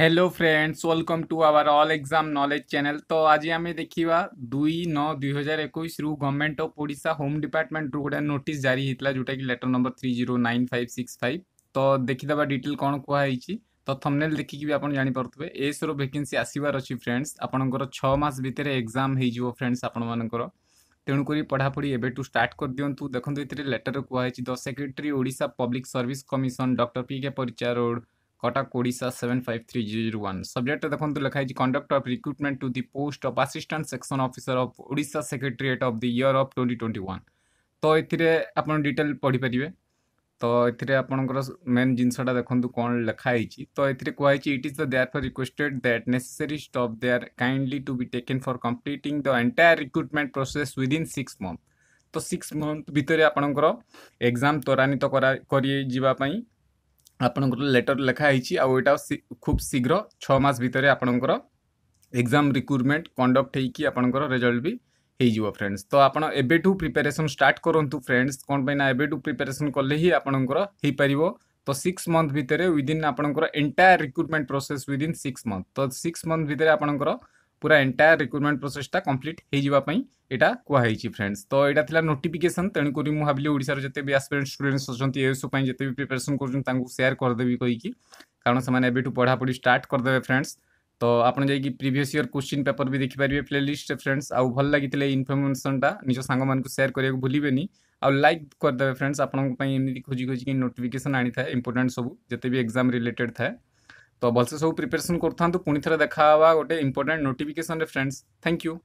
hello friends welcome to our all exam knowledge channel তো আজি আমি দেখিবা দুই নଅ দুই ହଜାର ଏକୋଇଶରୁ ଗଭର୍ଣ୍ଣମେଣ୍ଟ ଅଫ୍ ଓଡ଼ିଶା ହୋମ୍ ଡିପାର୍ଟମେଣ୍ଟରୁ ଗୋଟେ ନୋଟିସ୍ ଜାରି ହେଇଥିଲା ଯୋଉଟାକି letter number three zero nine five six five ତ ଦେଖିଦେବା ଡିଟେଲ୍ କ'ଣ କୁହାହେଇଛି ତ ଥମ୍ନେଲ୍ ଦେଖିକି ବି ଆପଣ ଜାଣିପାରୁଥିବେ ଏସ୍ର ଭେକେନ୍ସି ଆସିବାର ଅଛି ଫ୍ରେଣ୍ଡସ୍ ଆପଣଙ୍କର ଛଅ ମାସ ଭିତରେ ଏକ୍ଜାମ୍ ହେଇଯିବ ଫ୍ରେଣ୍ଡସ୍ ଆପଣମାନଙ୍କର ତେଣୁକରି ପଢ଼ାପଢ଼ି ଏବେଠୁ ଷ୍ଟାର୍ଟ କରିଦିଅନ୍ତୁ ଦେଖନ୍ତୁ ଏଥିରେ ଲେଟର୍ କୁହାହେଇଛି the secretary Odisha public service commission doctor P K Parija road Cuttack Odisha seven five three zero zero one সবজেক্টটা দেখুন লেখা হয়েছে conduct of recruitment to the post of assistant section officer of Odisha secretariat of the year of twenty twenty one ତ ଏଥିରେ ଆପଣ detail ପଢ଼ିପାରିବେ ତ ଏଥିରେ ଆପଣଙ୍କର ମେନ୍ ଜିନିଷଟା ଦେଖନ୍ତୁ କ'ଣ ଲେଖା ହେଇଛି ତ ଏଥିରେ କୁହାଯାଇଛି it is the therefore requested that necessary step there kindly to be taken for completing the entire recruitment process within six month ତ ସିକ୍ସ ମନ୍ଥ ଭିତରେ ଆପଣଙ୍କର ଏକ୍ଜାମ୍ ତ୍ୱରାନ୍ୱିତ କରା କରିଯିବା ପାଇଁ আপনক লেটার লেখা আইছি আৰু এটা খুব শীঘ্ৰ 6 মাহৰ ভিতৰত আপোনাকৰ এক্সাম ৰিক্ৰুটমেন্ট কণ্ডাক্ট হ'ইকি আপোনাকৰ ৰিজাল্টও হ'ই যাব फ्रेंड्स তো আপোন এ2 প্ৰেপৰেশ্বন ষ্টার্ট কৰন্তু फ्रेंड्स কোনবাই না এ2 প্ৰেপৰেশ্বন কৰলেহে আপোনাকৰ হ'ই পৰিব তো 6 মান্থৰ ভিতৰত উইদিন আপোনাকৰ entire recruitment process within 6 month তো 6 মান্থৰ ভিতৰত আপোনাকৰ পুরা এন্টায়ার রিক্রুটমেন্ট প্রোসেসটা কমপ্লিট হয়ে এটা কুহাইছি ফ্রেন্ডস তো এটা লা নোটিফিকেসন তেণুকরি মু ভাবিলি ওড়িশার যেতে বি আসপিরেন্ট স্টুডেন্টস অনেক এসব যেতে বি প্রিপারেসন করছেন তাঁকু সেয়ার করেদেবি কইকি কারণ সে এবেঠু পড়াপড়ি স্টার্ট করেদেবে ফ্রেন্ডস তো আপনার যাই প্রিভিয়স ইয়র কোশ্চিন পেপর বি দেখিপারে প্লে লিষ্ট ফ্রেন্ডস আউ ভাল লাগিলে ইনফরমেশনটা নিজ সাং মানুষ সেয়ার করা ভুলবেনি আউ লাইক করেদেবে ফ্রেন্ডস আপনার এমনি খোঁজি খোঁজিকি নোটিফিকেসন আনি থাকে ইম্পর্টাট সবু যেতে বি এক্সাম রিলেটেড থাকে ତ ଭଲସେ ସବୁ ପ୍ରିପାରେସନ୍ କରୁଥାନ୍ତୁ ପୁଣି ଥରେ ଦେଖା ହେବା ଗୋଟେ ଇମ୍ପୋର୍ଟାଣ୍ଟ ନୋଟିଫିକେସନ୍ରେ ଫ୍ରେଣ୍ଡସ୍ ଥ୍ୟାଙ୍କ ୟୁ